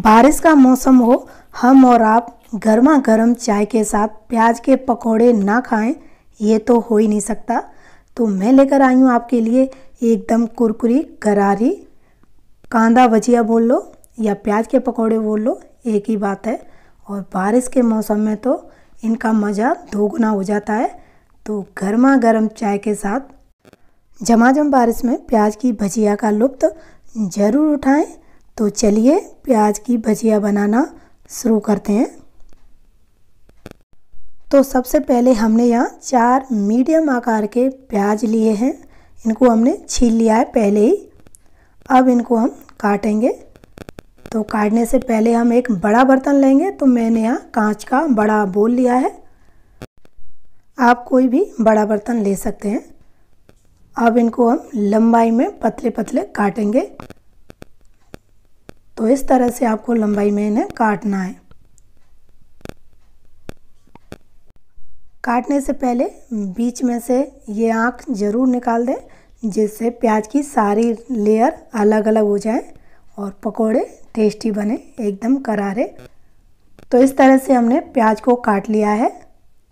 बारिश का मौसम हो हम और आप गर्मा गर्म चाय के साथ प्याज के पकौड़े ना खाएं ये तो हो ही नहीं सकता तो मैं लेकर आई हूँ आपके लिए एकदम कुरकुरी करारी कांदा भजिया बोल लो या प्याज के पकौड़े बोल लो एक ही बात है और बारिश के मौसम में तो इनका मज़ा दोगुना हो जाता है तो गर्मा गर्म चाय के साथ जमाजम जम बारिश में प्याज की भजिया का लुप्त ज़रूर उठाएं तो चलिए प्याज की भजिया बनाना शुरू करते हैं तो सबसे पहले हमने यहाँ चार मीडियम आकार के प्याज लिए हैं इनको हमने छील लिया है पहले ही अब इनको हम काटेंगे तो काटने से पहले हम एक बड़ा बर्तन लेंगे तो मैंने यहाँ कांच का बड़ा बोल लिया है आप कोई भी बड़ा बर्तन ले सकते हैं अब इनको हम लंबाई में पतले पतले काटेंगे तो इस तरह से आपको लंबाई में इन्हें काटना है काटने से पहले बीच में से ये आँख ज़रूर निकाल दें जिससे प्याज की सारी लेयर अलग अलग हो जाए और पकोड़े टेस्टी बने एकदम करारे तो इस तरह से हमने प्याज को काट लिया है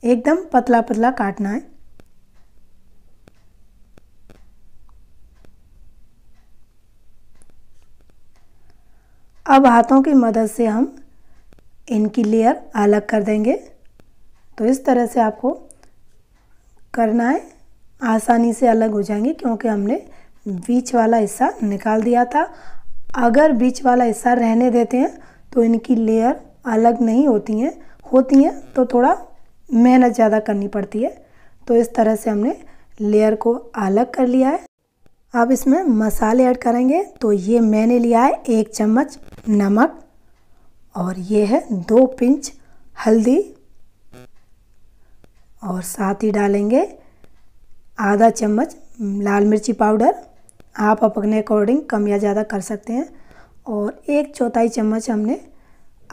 एकदम पतला पतला काटना है अब हाथों की मदद से हम इनकी लेयर अलग कर देंगे तो इस तरह से आपको करना है आसानी से अलग हो जाएंगे क्योंकि हमने बीच वाला हिस्सा निकाल दिया था अगर बीच वाला हिस्सा रहने देते हैं तो इनकी लेयर अलग नहीं होती हैं होती हैं तो थोड़ा मेहनत ज़्यादा करनी पड़ती है तो इस तरह से हमने लेयर को अलग कर लिया है अब इसमें मसाले ऐड करेंगे तो ये मैंने लिया है एक चम्मच नमक और ये है दो पिंच हल्दी और साथ ही डालेंगे आधा चम्मच लाल मिर्ची पाउडर आप अपने अकॉर्डिंग कम या ज़्यादा कर सकते हैं और एक चौथाई चम्मच हमने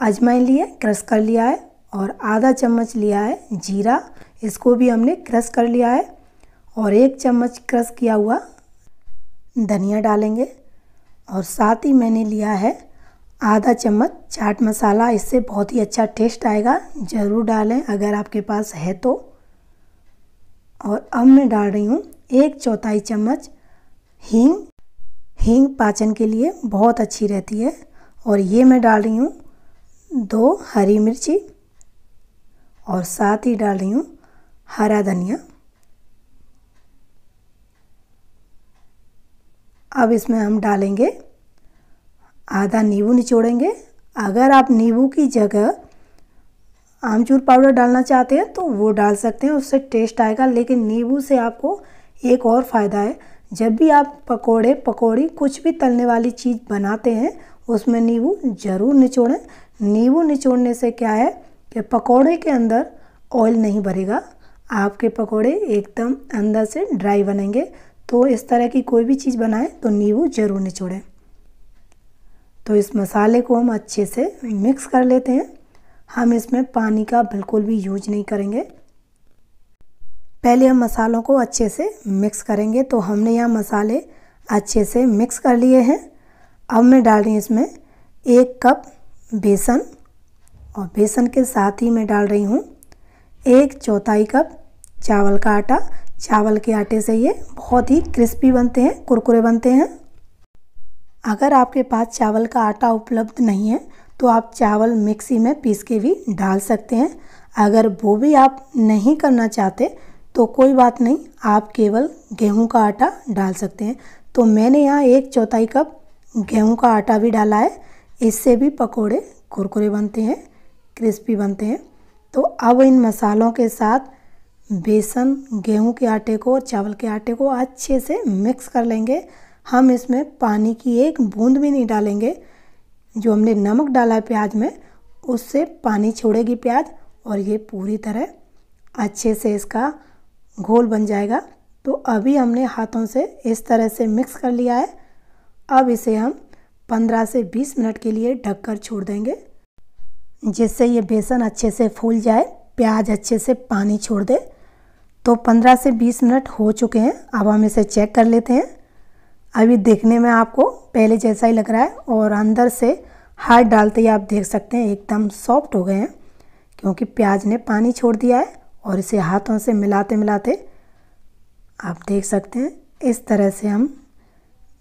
अजमाइन लिए क्रश कर लिया है और आधा चम्मच लिया है जीरा इसको भी हमने क्रश कर लिया है और एक चम्मच क्रश किया हुआ धनिया डालेंगे और साथ ही मैंने लिया है आधा चम्मच चाट मसाला इससे बहुत ही अच्छा टेस्ट आएगा ज़रूर डालें अगर आपके पास है तो और अब मैं डाल रही हूँ एक चौथाई चम्मच हींग हींग पाचन के लिए बहुत अच्छी रहती है और ये मैं डाल रही हूँ दो हरी मिर्ची और साथ ही डाल रही हूँ हरा धनिया अब इसमें हम डालेंगे आधा नींबू निचोड़ेंगे अगर आप नींबू की जगह आमचूर पाउडर डालना चाहते हैं तो वो डाल सकते हैं उससे टेस्ट आएगा लेकिन नींबू से आपको एक और फ़ायदा है जब भी आप पकोड़े पकौड़ी कुछ भी तलने वाली चीज़ बनाते हैं उसमें नींबू ज़रूर निचोड़ें नींबू निचोड़ने से क्या है कि पकौड़े के अंदर ऑयल नहीं भरेगा आपके पकौड़े एकदम अंदर से ड्राई बनेंगे तो इस तरह की कोई भी चीज़ बनाएं तो नींबू ज़रूर निचोड़ें तो इस मसाले को हम अच्छे से मिक्स कर लेते हैं हम इसमें पानी का बिल्कुल भी यूज नहीं करेंगे पहले हम मसालों को अच्छे से मिक्स करेंगे तो हमने यहाँ मसाले अच्छे से मिक्स कर लिए हैं अब मैं डाल रही हूँ इसमें एक कप बेसन और बेसन के साथ ही मैं डाल रही हूँ एक चौथाई कप चावल का आटा चावल के आटे से ये बहुत ही क्रिस्पी बनते हैं कुरकुरे बनते हैं अगर आपके पास चावल का आटा उपलब्ध नहीं है तो आप चावल मिक्सी में पीस के भी डाल सकते हैं अगर वो भी आप नहीं करना चाहते तो कोई बात नहीं आप केवल गेहूं का आटा डाल सकते हैं तो मैंने यहाँ एक चौथाई कप गेहूं का आटा भी डाला है इससे भी पकोड़े कुरकुरे बनते हैं क्रिस्पी बनते हैं तो अब इन मसालों के साथ बेसन गेहूं के आटे को और चावल के आटे को अच्छे से मिक्स कर लेंगे हम इसमें पानी की एक बूंद भी नहीं डालेंगे जो हमने नमक डाला है प्याज में उससे पानी छोड़ेगी प्याज और ये पूरी तरह अच्छे से इसका घोल बन जाएगा तो अभी हमने हाथों से इस तरह से मिक्स कर लिया है अब इसे हम 15 से 20 मिनट के लिए ढककर छोड़ देंगे जिससे ये बेसन अच्छे से फूल जाए प्याज अच्छे से पानी छोड़ दे तो 15 से 20 मिनट हो चुके हैं अब हम इसे चेक कर लेते हैं अभी देखने में आपको पहले जैसा ही लग रहा है और अंदर से हाथ डालते ही आप देख सकते हैं एकदम सॉफ्ट हो गए हैं क्योंकि प्याज ने पानी छोड़ दिया है और इसे हाथों से मिलाते मिलाते आप देख सकते हैं इस तरह से हम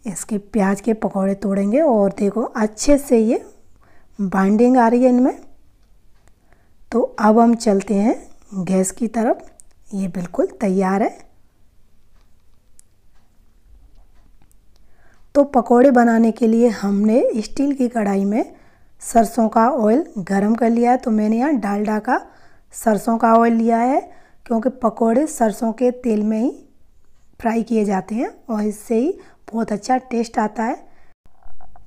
इसके प्याज के पकौड़े तोड़ेंगे और देखो अच्छे से ये बाइंडिंग आ रही है इनमें तो अब हम चलते हैं गैस की तरफ ये बिल्कुल तैयार है तो पकोड़े बनाने के लिए हमने स्टील की कढ़ाई में सरसों का ऑयल गरम कर लिया है तो मैंने यहाँ डालडा का सरसों का ऑयल लिया है क्योंकि पकोड़े सरसों के तेल में ही फ्राई किए जाते हैं और इससे ही बहुत अच्छा टेस्ट आता है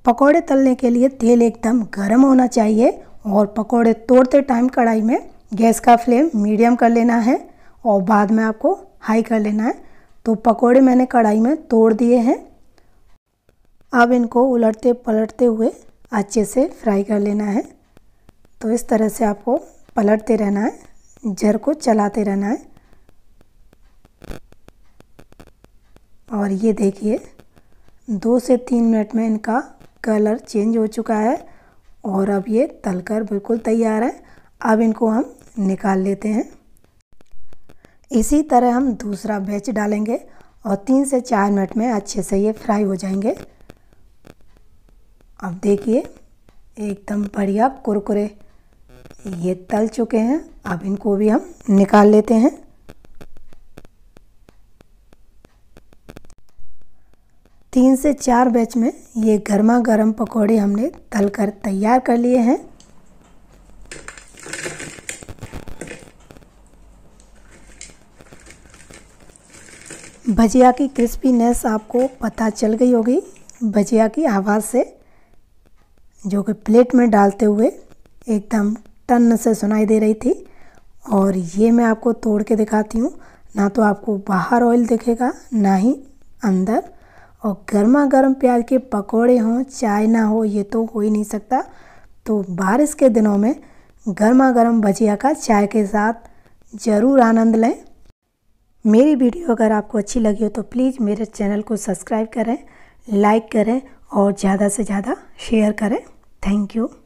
पकोड़े तलने के लिए तेल एकदम गर्म होना चाहिए और पकोड़े तोड़ते टाइम कढ़ाई में गैस का फ्लेम मीडियम कर लेना है और बाद में आपको हाई कर लेना है तो पकोड़े मैंने कढ़ाई में तोड़ दिए हैं अब इनको उलटते पलटते हुए अच्छे से फ्राई कर लेना है तो इस तरह से आपको पलटते रहना है जर को चलाते रहना है और ये देखिए दो से तीन मिनट में इनका कलर चेंज हो चुका है और अब ये तलकर बिल्कुल तैयार है अब इनको हम निकाल लेते हैं इसी तरह हम दूसरा बैच डालेंगे और तीन से चार मिनट में अच्छे से ये फ्राई हो जाएंगे अब देखिए एकदम बढ़िया कुरकुरे ये तल चुके हैं अब इनको भी हम निकाल लेते हैं तीन से चार बैच में ये गर्मा गर्म पकौड़े हमने तल कर तैयार कर लिए हैं भजिया की क्रिस्पीनेस आपको पता चल गई होगी भजिया की आवाज़ से जो कि प्लेट में डालते हुए एकदम टन से सुनाई दे रही थी और ये मैं आपको तोड़ के दिखाती हूँ ना तो आपको बाहर ऑयल दिखेगा ना ही अंदर और गर्मा गर्म प्याज के पकोड़े हों चाय ना हो ये तो हो ही नहीं सकता तो बारिश के दिनों में गर्मा गर्म भजिया का चाय के साथ ज़रूर आनंद लें मेरी वीडियो अगर आपको अच्छी लगी हो तो प्लीज़ मेरे चैनल को सब्सक्राइब करें लाइक करें और ज़्यादा से ज़्यादा शेयर करें थैंक यू